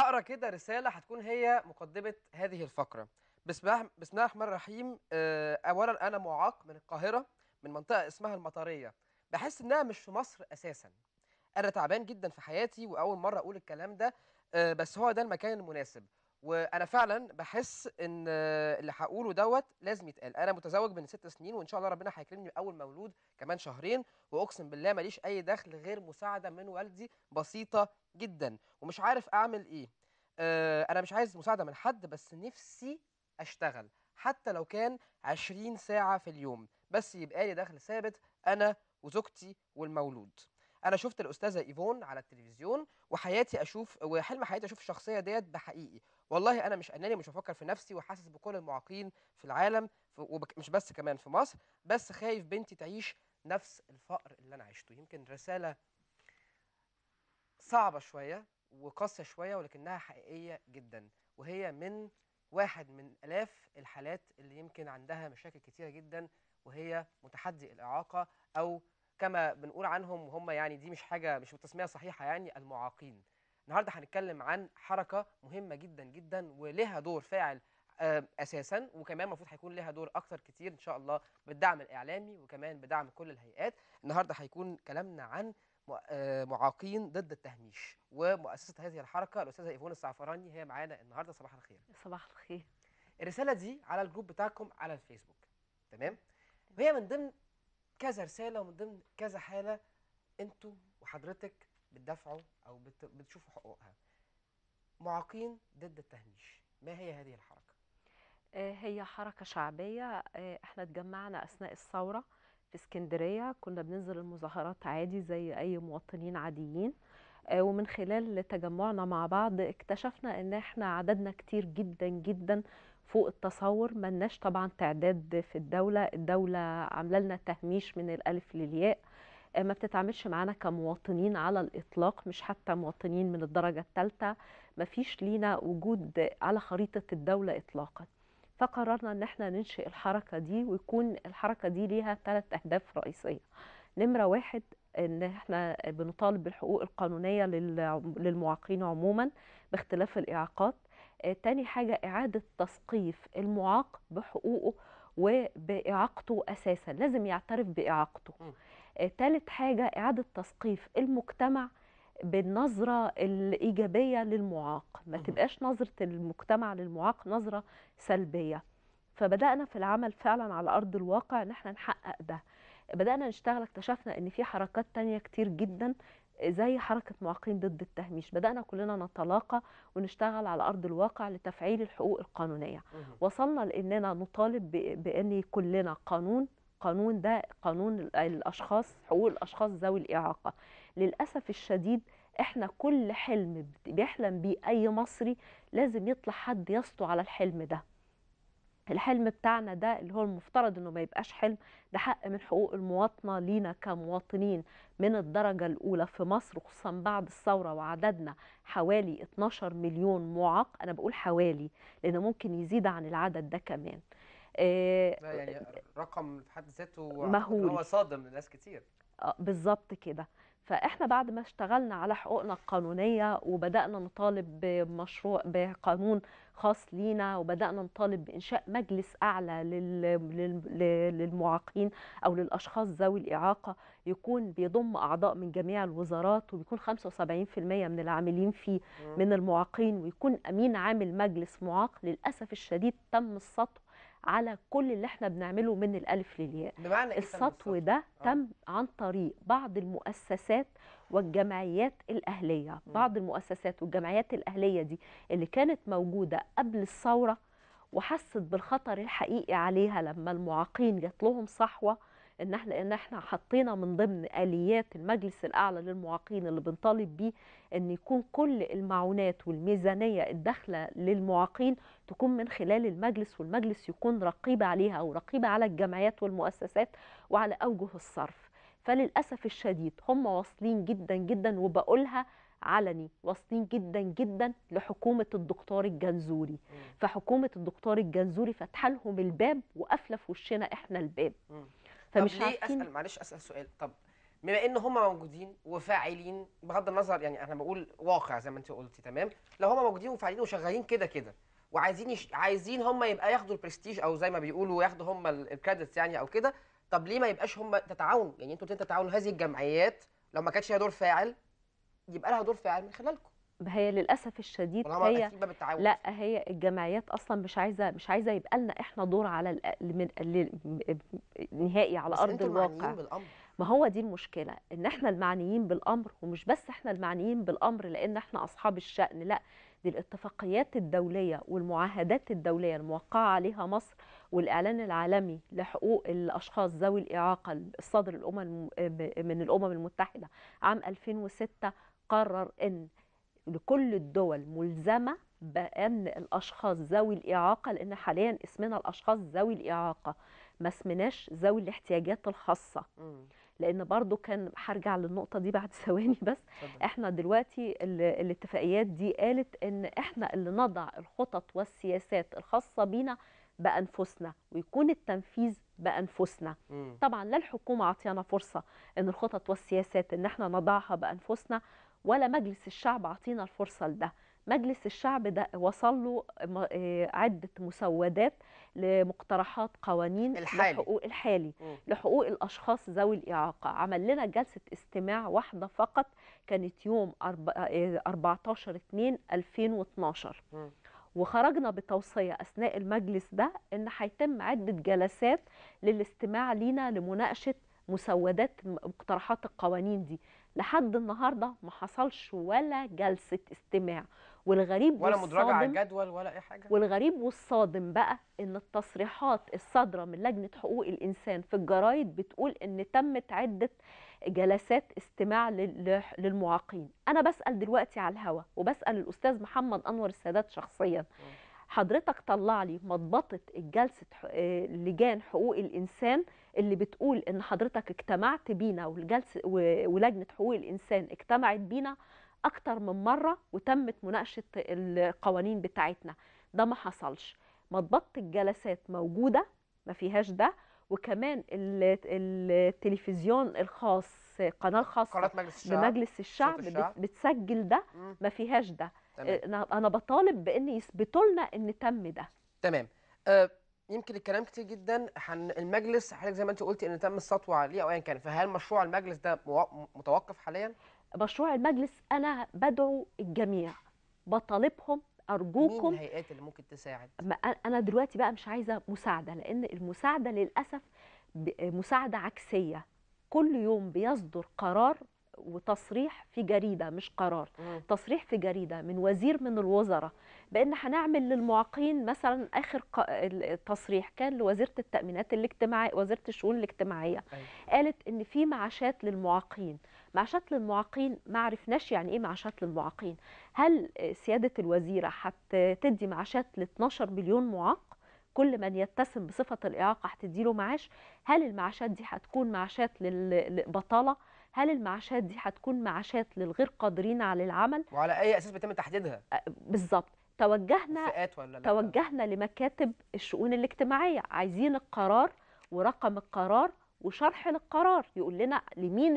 هقرا كده رساله هتكون هي مقدمه هذه الفقره بسم الله الرحمن الرحيم آه، اولا انا معاق من القاهره من منطقه اسمها المطريه بحس انها مش في مصر اساسا انا تعبان جدا في حياتي واول مره اقول الكلام ده آه، بس هو ده المكان المناسب وانا فعلا بحس ان آه، اللي هقوله دوت لازم يتقال انا متزوج من ست سنين وان شاء الله ربنا هيكرمني باول مولود كمان شهرين واقسم بالله ماليش اي دخل غير مساعده من والدي بسيطه جدا ومش عارف اعمل ايه آه، انا مش عايز مساعده من حد بس نفسي اشتغل حتى لو كان 20 ساعه في اليوم بس يبقى لي دخل ثابت انا وزوجتي والمولود انا شفت الاستاذه ايفون على التلفزيون وحياتي اشوف وحلم حياتي اشوف الشخصيه ديت بحقيقي والله انا مش اناني مش بفكر في نفسي وحاسس بكل المعاقين في العالم ومش بس كمان في مصر بس خايف بنتي تعيش نفس الفقر اللي انا عشته يمكن رساله صعبة شوية وقاسية شوية ولكنها حقيقية جدا وهي من واحد من آلاف الحالات اللي يمكن عندها مشاكل كتيرة جدا وهي متحدي الإعاقة أو كما بنقول عنهم وهم يعني دي مش حاجة مش تسمية صحيحة يعني المعاقين النهاردة هنتكلم عن حركة مهمة جدا جدا ولها دور فاعل آه، اساسا وكمان المفروض هيكون لها دور اكتر كتير ان شاء الله بالدعم الاعلامي وكمان بدعم كل الهيئات النهارده هيكون كلامنا عن آه، معاقين ضد التهميش ومؤسسه هذه الحركه الاستاذه ايفون السعفراني هي معانا النهارده صباح الخير صباح الخير الرساله دي على الجروب بتاعكم على الفيسبوك تمام وهي من ضمن كذا رساله ومن ضمن كذا حاله انتوا وحضرتك بتدافعوا او بتشوفوا حقوقها معاقين ضد التهميش ما هي هذه الحركه آه، هي حركه شعبيه آه، احنا اتجمعنا اثناء الثوره في اسكندريه كنا بننزل المظاهرات عادي زي اي مواطنين عاديين آه، ومن خلال تجمعنا مع بعض اكتشفنا ان احنا عددنا كتير جدا جدا فوق التصور ملناش طبعا تعداد في الدولة الدولة عاملة لنا تهميش من الألف للياء آه، ما بتتعاملش معانا كمواطنين على الإطلاق مش حتى مواطنين من الدرجة الثالثة مفيش لينا وجود على خريطة الدولة إطلاقاً فقررنا ان احنا ننشئ الحركه دي ويكون الحركه دي ليها ثلاث اهداف رئيسيه نمره واحد ان احنا بنطالب بالحقوق القانونيه للمعاقين عموما باختلاف الاعاقات آه، تاني حاجه اعاده تثقيف المعاق بحقوقه وبإعاقته أساسا لازم يعترف بإعاقته ثالث آه، حاجة إعادة تثقيف المجتمع بالنظرة الإيجابية للمعاق ما تبقاش نظرة المجتمع للمعاق نظرة سلبية فبدأنا في العمل فعلا على أرض الواقع إن احنا نحقق ده بدأنا نشتغل اكتشفنا إن في حركات تانية كتير جدا زي حركة معاقين ضد التهميش بدأنا كلنا نتلاقى ونشتغل على أرض الواقع لتفعيل الحقوق القانونية وصلنا لأننا نطالب بأن كلنا قانون القانون ده قانون الاشخاص حقوق الاشخاص ذوي الاعاقه للاسف الشديد احنا كل حلم بيحلم بيه اي مصري لازم يطلع حد يسطو على الحلم ده الحلم بتاعنا ده اللي هو المفترض انه ما يبقاش حلم ده حق من حقوق المواطنه لينا كمواطنين من الدرجه الاولى في مصر خصوصا بعد الثوره وعددنا حوالي 12 مليون معاق انا بقول حوالي لان ممكن يزيد عن العدد ده كمان آه، يعني رقم في حد ذاته مهول هو صادم لناس كتير آه، بالظبط كده فاحنا بعد ما اشتغلنا على حقوقنا القانونيه وبدانا نطالب بمشروع بقانون خاص لينا وبدانا نطالب بانشاء مجلس اعلى للمعاقين او للاشخاص ذوي الاعاقه يكون بيضم اعضاء من جميع الوزارات وبيكون 75% من العاملين فيه من المعاقين ويكون امين عام المجلس معاق للاسف الشديد تم السطو على كل اللي احنا بنعمله من الالف للياء إيه السطو ده آه. تم عن طريق بعض المؤسسات والجمعيات الاهليه بعض المؤسسات والجمعيات الاهليه دي اللي كانت موجوده قبل الثوره وحست بالخطر الحقيقي عليها لما المعاقين جات لهم صحوه ان احنا ان احنا حطينا من ضمن اليات المجلس الاعلى للمعاقين اللي بنطالب بيه ان يكون كل المعونات والميزانيه الداخله للمعاقين تكون من خلال المجلس والمجلس يكون رقيب عليها او رقيب على الجمعيات والمؤسسات وعلى اوجه الصرف فللاسف الشديد هم واصلين جدا جدا وبقولها علني واصلين جدا جدا لحكومه الدكتور الجنزوري فحكومه الدكتور الجنزوري فاتحه لهم الباب وقافله في وشنا احنا الباب م. فمش طب ليه عارفين اسال معلش اسال سؤال طب بما ان هم موجودين وفاعلين بغض النظر يعني انا بقول واقع زي ما انت قلتي تمام لو هم موجودين وفاعلين وشغالين كده كده وعايزين يش... عايزين هم يبقى ياخدوا البرستيج او زي ما بيقولوا ياخدوا هم الكريدتس يعني او كده طب ليه ما يبقاش هم تتعاونوا يعني انتوا تتعاونوا هذه الجمعيات لو ما كانش ليها دور فاعل يبقى لها دور فاعل من خلالكم هي للاسف الشديد هي لا هي الجمعيات اصلا مش عايزه مش عايزه يبقى لنا احنا دور على نهائي على ارض الواقع بالأمر. ما هو دي المشكله ان احنا المعنيين بالامر ومش بس احنا المعنيين بالامر لان احنا اصحاب الشان لا دي الاتفاقيات الدوليه والمعاهدات الدوليه الموقعه عليها مصر والاعلان العالمي لحقوق الاشخاص ذوي الاعاقه الصدر الامم من الامم المتحده عام 2006 قرر ان لكل الدول ملزمة بأن الأشخاص ذوي الإعاقة لأن حاليا اسمنا الأشخاص ذوي الإعاقة ما اسمناش ذوي الاحتياجات الخاصة لأن برضو كان هرجع للنقطة دي بعد ثواني بس احنا دلوقتي الاتفاقيات دي قالت إن احنا اللي نضع الخطط والسياسات الخاصة بينا بأنفسنا ويكون التنفيذ بأنفسنا طبعا لا الحكومة عطينا فرصة إن الخطط والسياسات إن احنا نضعها بأنفسنا ولا مجلس الشعب عطينا الفرصة لده مجلس الشعب ده وصل له آه، عدة مسودات لمقترحات قوانين الحالي. لحقوق الحالي م. لحقوق الأشخاص ذوي الإعاقة عمل لنا جلسة استماع واحدة فقط كانت يوم 14-2-2012 آه، وخرجنا بتوصية أثناء المجلس ده إن هيتم عدة جلسات للاستماع لينا لمناقشة مسودات مقترحات القوانين دي لحد النهارده ما حصلش ولا جلسه استماع والغريب ولا مدرجه على الجدول ولا اي حاجه والغريب والصادم بقى ان التصريحات الصادره من لجنه حقوق الانسان في الجرايد بتقول ان تمت عده جلسات استماع للمعاقين انا بسال دلوقتي على الهوا وبسال الاستاذ محمد انور السادات شخصيا م. حضرتك طلع لي مضبطه الجلسه آه، لجان حقوق الانسان اللي بتقول ان حضرتك اجتمعت بينا والجلسه ولجنه حقوق الانسان اجتمعت بينا اكتر من مره وتمت مناقشه القوانين بتاعتنا ده ما حصلش مضبطه الجلسات موجوده ما فيهاش ده وكمان التلفزيون الخاص قناه خاصه قناة مجلس الشعب بمجلس الشعب, الشعب. بتسجل ده ما فيهاش ده تمام. إيه، انا بطالب بان يثبتوا لنا ان تم ده تمام أه يمكن الكلام كتير جدا حن المجلس حضرتك زي ما انت قلتي ان تم السطوه عليه او ايا كان فهل مشروع المجلس ده متوقف حاليا مشروع المجلس انا بدعو الجميع بطالبهم ارجوكم مين الهيئات اللي ممكن تساعد انا دلوقتي بقى مش عايزه مساعده لان المساعده للاسف مساعده عكسيه كل يوم بيصدر قرار وتصريح في جريده مش قرار مم. تصريح في جريده من وزير من الوزراء بان هنعمل للمعاقين مثلا اخر تصريح كان لوزيره التامينات الاجتماعيه وزيره الشؤون الاجتماعيه أي. أيوة. قالت ان في معاشات للمعاقين معاشات للمعاقين ما عرفناش يعني ايه معاشات للمعاقين هل سياده الوزيره هتدي معاشات ل 12 مليون معاق كل من يتسم بصفه الاعاقه هتدي له معاش هل المعاشات دي هتكون معاشات للبطاله هل المعاشات دي هتكون معاشات للغير قادرين على العمل وعلى اي اساس بيتم تحديدها بالظبط توجهنا ولا لا. توجهنا لمكاتب الشؤون الاجتماعيه عايزين القرار ورقم القرار وشرح للقرار يقول لنا لمين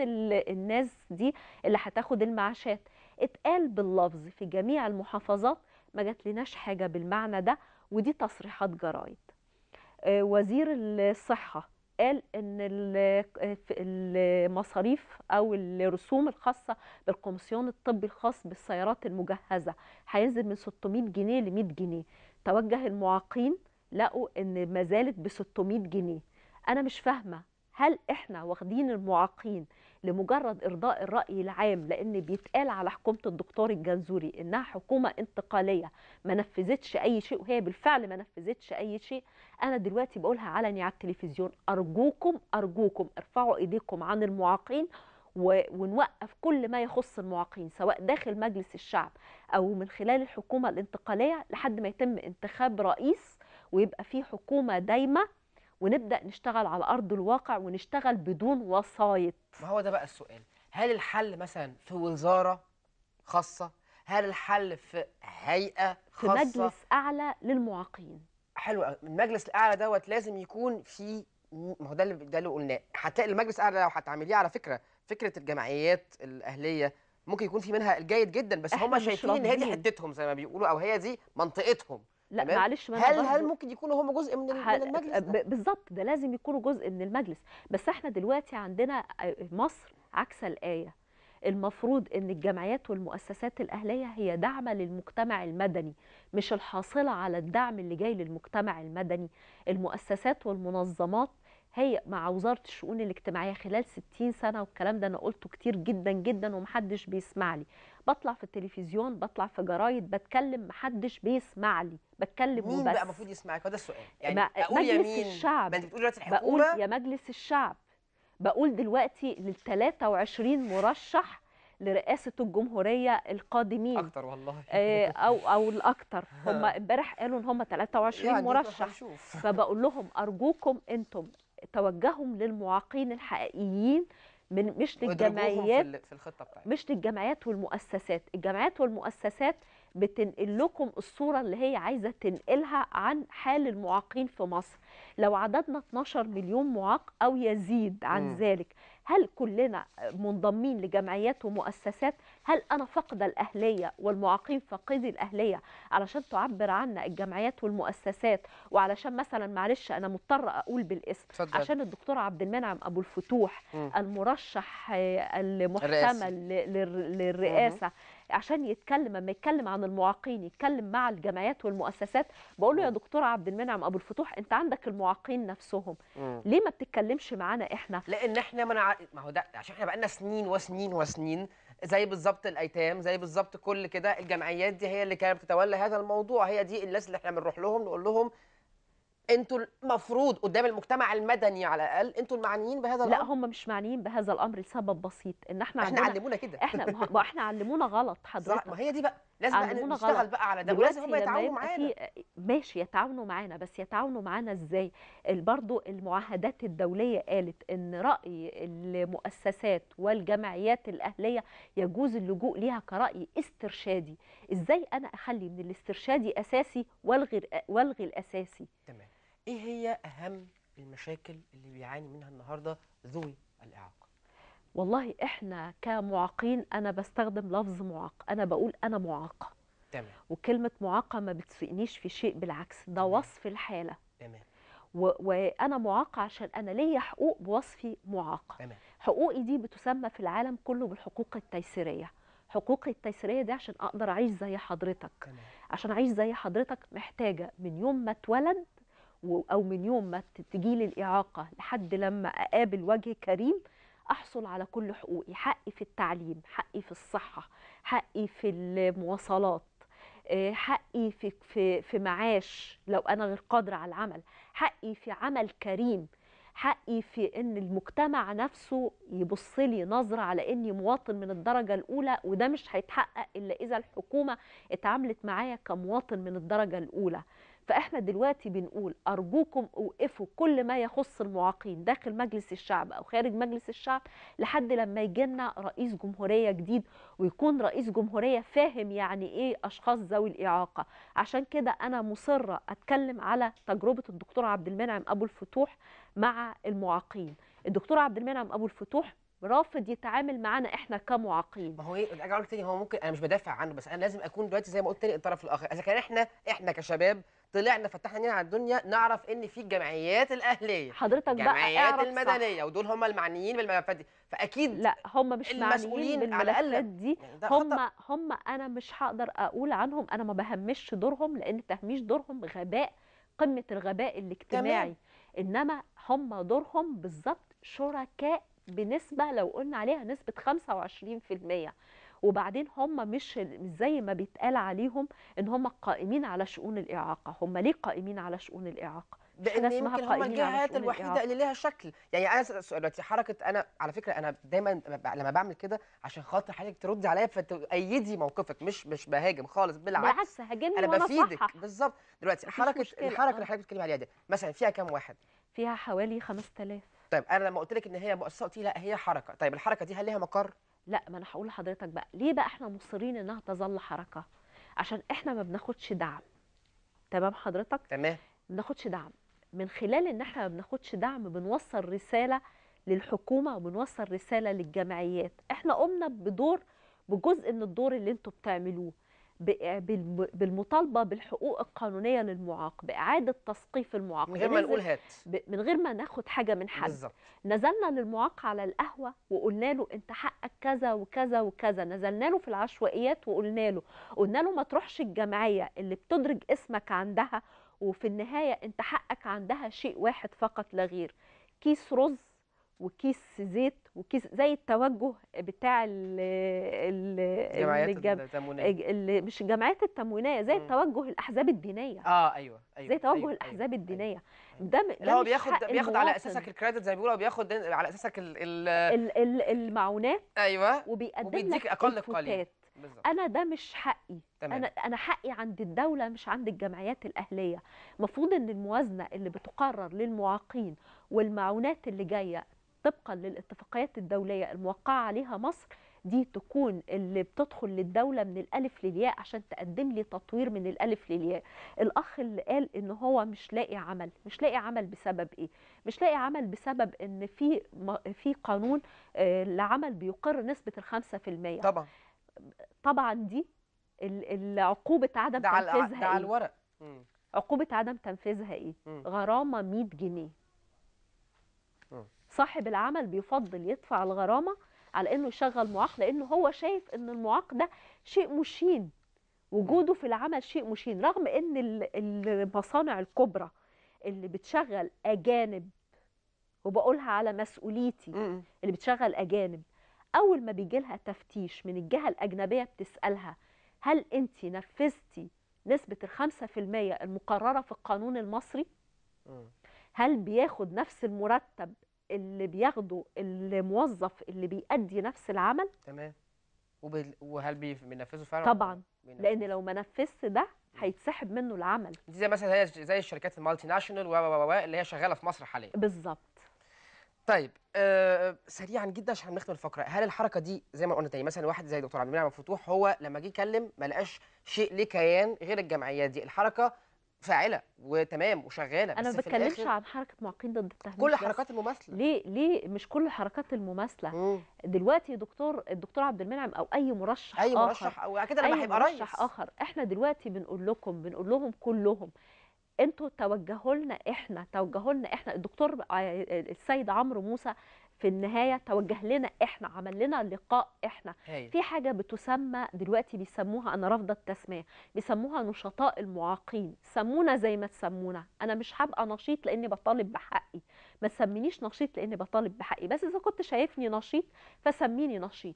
الناس دي اللي هتاخد المعاشات اتقال باللفظ في جميع المحافظات ما جاتلناش حاجه بالمعنى ده ودي تصريحات جرايد وزير الصحه قال ان المصاريف او الرسوم الخاصه بالقومسيون الطبي الخاص بالسيارات المجهزه هينزل من 600 جنيه ل 100 جنيه توجه المعاقين لقوا ان ما زالت ب 600 جنيه انا مش فاهمه هل احنا واخدين المعاقين لمجرد ارضاء الراي العام لان بيتقال على حكومه الدكتور الجنزوري انها حكومه انتقاليه ما نفذتش اي شيء وهي بالفعل ما نفذتش اي شيء انا دلوقتي بقولها علني على التلفزيون ارجوكم ارجوكم ارفعوا ايديكم عن المعاقين ونوقف كل ما يخص المعاقين سواء داخل مجلس الشعب او من خلال الحكومه الانتقاليه لحد ما يتم انتخاب رئيس ويبقى في حكومه دايمه ونبدا نشتغل على ارض الواقع ونشتغل بدون وسايط ما هو ده بقى السؤال هل الحل مثلا في وزاره خاصه هل الحل في هيئه خاصه في مجلس اعلى للمعاقين حلو المجلس الاعلى دوت لازم يكون في ما هو ده اللي ده اللي قلناه حتى المجلس الاعلى لو هتعمليه على فكره فكره الجمعيات الاهليه ممكن يكون في منها الجيد جدا بس هم شايفين ان هي دي حدتهم زي ما بيقولوا او هي دي منطقتهم لا تمام؟ معلش ما هل هل ممكن يكونوا هم جزء من, ح... من المجلس بالظبط ده لازم يكونوا جزء من المجلس بس احنا دلوقتي عندنا آه، مصر عكس الايه المفروض ان الجمعيات والمؤسسات الاهليه هي داعمه للمجتمع المدني مش الحاصله على الدعم اللي جاي للمجتمع المدني المؤسسات والمنظمات هي مع وزاره الشؤون الاجتماعيه خلال 60 سنه والكلام ده انا قلته كتير جدا جدا ومحدش بيسمع لي بطلع في التلفزيون بطلع في جرايد بتكلم محدش بيسمع لي بتكلم مين وبس مين بقى المفروض يسمعك هذا السؤال يعني اقول مجلس يا الشعب ما انت بتقولي دلوقتي الحكومه بقول يا مجلس الشعب بقول دلوقتي لل 23 مرشح لرئاسه الجمهوريه القادمين اكتر والله آه او او الاكتر هم امبارح قالوا ان هم 23 يعني مرشح فبقول لهم ارجوكم انتم توجههم للمعاقين الحقيقيين من مش للجمعيات في الخطه بتاعتك. مش للجمعيات والمؤسسات الجمعيات والمؤسسات بتنقل لكم الصورة اللي هي عايزة تنقلها عن حال المعاقين في مصر لو عددنا 12 مليون معاق أو يزيد عن م. ذلك هل كلنا منضمين لجمعيات ومؤسسات هل أنا فقد الأهلية والمعاقين فقدي الأهلية علشان تعبر عنا الجمعيات والمؤسسات وعلشان مثلا معلش أنا مضطرة أقول بالاسم صدر. عشان الدكتور عبد المنعم أبو الفتوح م. المرشح آه، المحتمل للرئاسة عشان يتكلم لما يتكلم عن المعاقين يتكلم مع الجمعيات والمؤسسات بقول له يا دكتور عبد المنعم ابو الفتوح انت عندك المعاقين نفسهم ليه ما بتتكلمش معانا احنا لان احنا منع... ما هو ده عشان احنا بقالنا سنين وسنين وسنين زي بالظبط الايتام زي بالظبط كل كده الجمعيات دي هي اللي كانت بتتولى هذا الموضوع هي دي الناس اللي احنا بنروح لهم نقول لهم انتوا المفروض قدام المجتمع المدني على الاقل انتوا المعنيين بهذا الامر لا هم مش معنيين بهذا الامر لسبب بسيط ان احنا احنا علمونا كده احنا ما احنا علمونا غلط حضرتك ما هي دي بقى لازم بقى نشتغل بقى على ده ولازم هم يتعاونوا معانا ماشي يتعاونوا معانا بس يتعاونوا معانا ازاي برضو المعاهدات الدوليه قالت ان راي المؤسسات والجمعيات الاهليه يجوز اللجوء ليها كراي استرشادي ازاي انا اخلي من الاسترشادي اساسي والغي والغي الاساسي تمام ايه هي اهم المشاكل اللي بيعاني منها النهارده ذوي الاعاقه والله احنا كمعاقين انا بستخدم لفظ معاق انا بقول انا معاقه تمام وكلمه معاقه ما بتسيئنيش في شيء بالعكس ده تمام. وصف الحاله تمام وانا معاقه عشان انا ليا حقوق بوصفي معاقه تمام. حقوقي دي بتسمى في العالم كله بالحقوق التيسيريه حقوقي التيسيريه دي عشان اقدر اعيش زي حضرتك تمام. عشان اعيش زي حضرتك محتاجه من يوم ما اتولد او من يوم ما تجيلي الاعاقه لحد لما اقابل وجه كريم احصل على كل حقوقي حقي في التعليم حقي في الصحه حقي في المواصلات آه، حقي في في في معاش لو انا غير قادره على العمل حقي في عمل كريم حقي في ان المجتمع نفسه يبص لي نظره على اني مواطن من الدرجه الاولى وده مش هيتحقق الا اذا الحكومه اتعاملت معايا كمواطن من الدرجه الاولى فاحنا دلوقتي بنقول ارجوكم اوقفوا كل ما يخص المعاقين داخل مجلس الشعب او خارج مجلس الشعب لحد لما يجي لنا رئيس جمهوريه جديد ويكون رئيس جمهوريه فاهم يعني ايه اشخاص ذوي الاعاقه عشان كده انا مصره اتكلم على تجربه الدكتور عبد المنعم ابو الفتوح مع المعاقين الدكتور عبد المنعم ابو الفتوح رافض يتعامل معانا احنا كمعاقين ما هو ايه ارجع لك تاني هو ممكن انا مش بدافع عنه بس انا لازم اكون دلوقتي زي ما قلت تاني الطرف الاخر اذا كان احنا احنا كشباب طلعنا فتحنا عينينا على الدنيا نعرف ان في الجمعيات الاهليه حضرتك بقى الجمعيات المدنيه صح. ودول هم المعنيين بالملفات فاكيد لا هم مش المسؤولين بالملفات على الاقل دي هم هم انا مش هقدر اقول عنهم انا ما بهمش دورهم لان تهميش دورهم غباء قمه الغباء الاجتماعي تمام. انما هم دورهم بالظبط شركاء بنسبه لو قلنا عليها نسبه 25% وبعدين هم مش زي ما بيتقال عليهم ان هم قائمين على شؤون الاعاقه هم ليه قائمين على شؤون الاعاقه لان يمكن هم الجهات الوحيده اللي ليها شكل يعني انا دلوقتي حركه انا على فكره انا دايما لما بعمل كده عشان خاطر حضرتك تردي عليا فتؤيدي موقفك مش مش بهاجم خالص بالعكس بالعكس هاجمني انا بفيدك بالظبط دلوقتي حركه الحركه آه. اللي حضرتك بتتكلم عليها دي مثلا فيها كام واحد فيها حوالي 5000 طيب انا لما قلت لك ان هي مؤسسه لا هي حركه طيب الحركه دي هل لها مقر لا ما انا هقول لحضرتك بقى ليه بقى احنا مصرين انها تظل حركه عشان احنا ما بناخدش دعم تمام حضرتك تمام ما بناخدش دعم من خلال ان احنا ما بناخدش دعم بنوصل رساله للحكومه وبنوصل رساله للجمعيات احنا قمنا بدور بجزء من الدور اللي انتوا بتعملوه بالمطالبه بالحقوق القانونيه للمعاق باعاده تثقيف المعاق من غير ما نقول هات من غير ما ناخد حاجه من حد بالزبط. نزلنا للمعاق على القهوه وقلنا له انت حقك كذا وكذا وكذا نزلنا له في العشوائيات وقلنا له قلنا له ما تروحش الجمعيه اللي بتدرج اسمك عندها وفي النهايه انت حقك عندها شيء واحد فقط لا غير كيس رز وكيس زيت وكيس زي التوجه بتاع ال ال الجم... ال مش جمعيات التموينيه زي التوجه الاحزاب الدينيه اه ايوه ايوه زي توجه أيوة الاحزاب أيوه، الدينيه أيوة ده اللي هو بياخد بياخد على اساسك الكريدت زي ما بيقولوا بياخد على اساسك ال ال ال المعونات ايوه وبيقدم وبيديك اقل قليل بالزبط. انا ده مش حقي تمام. انا انا حقي عند الدوله مش عند الجمعيات الاهليه المفروض ان الموازنه اللي بتقرر للمعاقين والمعونات اللي جايه طبقا للاتفاقيات الدولية الموقعة عليها مصر دي تكون اللي بتدخل للدولة من الألف للياء عشان تقدم لي تطوير من الألف للياء الأخ اللي قال إن هو مش لاقي عمل مش لاقي عمل بسبب إيه مش لاقي عمل بسبب إن في في قانون آه، لعمل بيقر نسبة الخمسة في المية طبعا طبعا دي العقوبة عدم تنفيذها ده على إيه؟ الورق عقوبة عدم تنفيذها إيه؟ غرامة 100 جنيه صاحب العمل بيفضل يدفع الغرامه على انه يشغل معاق لانه هو شايف ان المعاق ده شيء مشين وجوده في العمل شيء مشين رغم ان المصانع الكبرى اللي بتشغل اجانب وبقولها على مسؤوليتي اللي بتشغل اجانب اول ما بيجي لها تفتيش من الجهه الاجنبيه بتسالها هل انت نفذتي نسبه ال 5% المقرره في القانون المصري هل بياخد نفس المرتب اللي بياخده الموظف اللي بيأدي نفس العمل تمام وبال... وهل بينفذوا فعلا طبعا لان لو ما نفذش ده هيتسحب منه العمل دي زي مثلا هي زي الشركات المالتي ناشونال و اللي هي شغاله في مصر حاليا بالظبط طيب آه سريعا جدا عشان نختم الفقره هل الحركه دي زي ما قلنا تاني مثلا واحد زي دكتور عبد المنعم فتوح هو لما جه يكلم ما لقاش شيء ليه كيان غير الجمعيات دي الحركه فاعله وتمام وشغاله انا ما بتكلمش عن حركه معقين ضد التهميش كل حركات المماثله ليه ليه مش كل حركات المماثله دلوقتي دكتور الدكتور عبد المنعم او اي مرشح اي مرشح آخر او اكيد انا هيبقى رئيس مرشح اخر احنا دلوقتي بنقول لكم بنقول لهم كلهم انتوا توجهوا لنا احنا توجهوا لنا احنا الدكتور السيد عمرو موسى في النهايه توجه لنا احنا عمل لنا لقاء احنا هي. في حاجه بتسمى دلوقتي بيسموها انا رافضه التسميه بيسموها نشطاء المعاقين سمونا زي ما تسمونا انا مش هبقى نشيط لاني بطالب بحقي ما تسمينيش نشيط لاني بطالب بحقي بس اذا كنت شايفني نشيط فسميني نشيط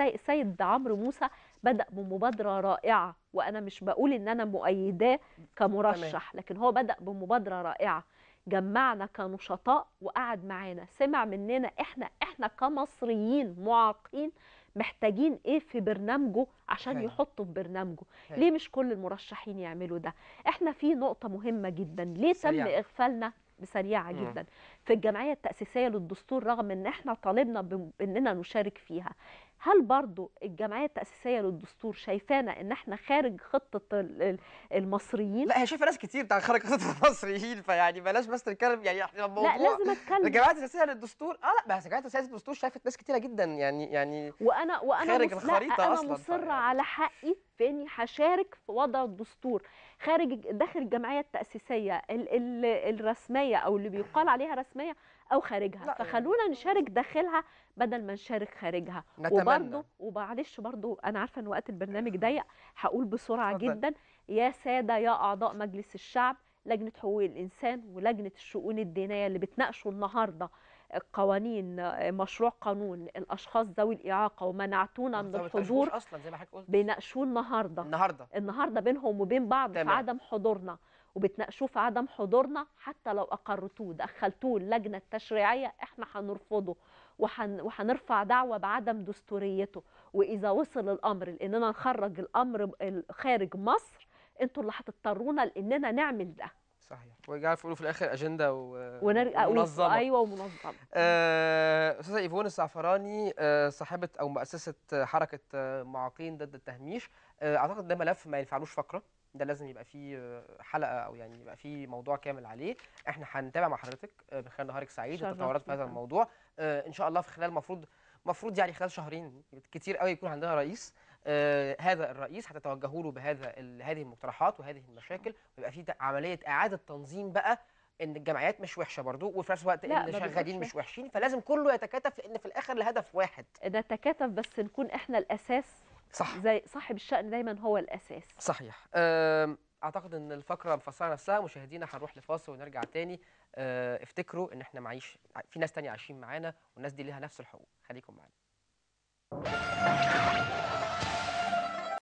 السيد عمرو موسى بدا بمبادره رائعه وانا مش بقول ان انا مؤيداه كمرشح لكن هو بدا بمبادره رائعه جمعنا كنشطاء وقعد معانا سمع مننا احنا احنا كمصريين معاقين محتاجين ايه في برنامجه عشان حلو. يحطه في برنامجه حلو. ليه مش كل المرشحين يعملوا ده احنا في نقطه مهمه جدا ليه سريع. تم اغفالنا بسريعه مم. جدا في الجمعيه التاسيسيه للدستور رغم ان احنا طالبنا باننا نشارك فيها هل برضو الجمعيه التاسيسيه للدستور شايفانا ان احنا خارج خطه المصريين لا هي شايفه ناس كتير بتاعت خارج خطه المصريين فيعني بلاش بس نتكلم يعني احنا الموضوع لا لازم اتكلم الجمعيه التاسيسيه للدستور اه لا بس الجمعيه التاسيسيه للدستور شافت ناس كتيره جدا يعني يعني وانا وانا خارج مص... الخريطه لا انا أصلاً مصره يعني. على حقي في اني هشارك في وضع الدستور خارج داخل الجمعيه التاسيسيه ال... ال... الرسميه او اللي بيقال عليها رسميه او خارجها يعني فخلونا نشارك داخلها بدل ما نشارك خارجها نتمنى. وبرضه ومعلش برضه انا عارفه ان وقت البرنامج ضيق هقول بسرعه أفضل. جدا يا ساده يا اعضاء مجلس الشعب لجنه حقوق الانسان ولجنه الشؤون الدينيه اللي بتناقشوا النهارده قوانين مشروع قانون الاشخاص ذوي الاعاقه ومنعتونا من الحضور اصلا زي ما حضرتك قلت بيناقشوه النهارده النهارده النهارده بينهم وبين بعض في عدم حضورنا وبتناقشوه في عدم حضورنا حتى لو اقرتوه دخلتوه اللجنه التشريعيه احنا هنرفضه وحن وهنرفع دعوه بعدم دستوريته واذا وصل الامر لاننا نخرج الامر خارج مصر انتوا اللي هتضطرونا لاننا نعمل ده صحيح ويرجعوا يقولوا في الاخر اجنده و... ونرجع ومنظمه ايوه ومنظمه آه، استاذه ايفون آه، صاحبه او مؤسسه حركه آه، معاقين ضد التهميش آه، اعتقد ده ملف ما ينفعلوش فقره ده لازم يبقى فيه آه، حلقه او يعني يبقى فيه موضوع كامل عليه احنا هنتابع مع حضرتك آه، من خلال نهارك سعيد التطورات في هذا الموضوع آه، ان شاء الله في خلال المفروض المفروض يعني خلال شهرين كتير قوي يكون عندنا رئيس آه هذا الرئيس هتتوجهوا له بهذا هذه المقترحات وهذه المشاكل ويبقى في عمليه اعاده تنظيم بقى ان الجمعيات مش وحشه برضو وفي نفس الوقت ان شغالين مش وحشين فلازم كله يتكاتف لان في الاخر الهدف واحد ده تكاتف بس نكون احنا الاساس صح زي صاحب الشأن دايما هو الأساس صحيح اعتقد ان الفقره مفصله نفسها مشاهدينا هنروح لفاصل ونرجع تاني آه، افتكروا ان احنا معيش في ناس تانية عايشين معانا والناس دي ليها نفس الحقوق خليكم معانا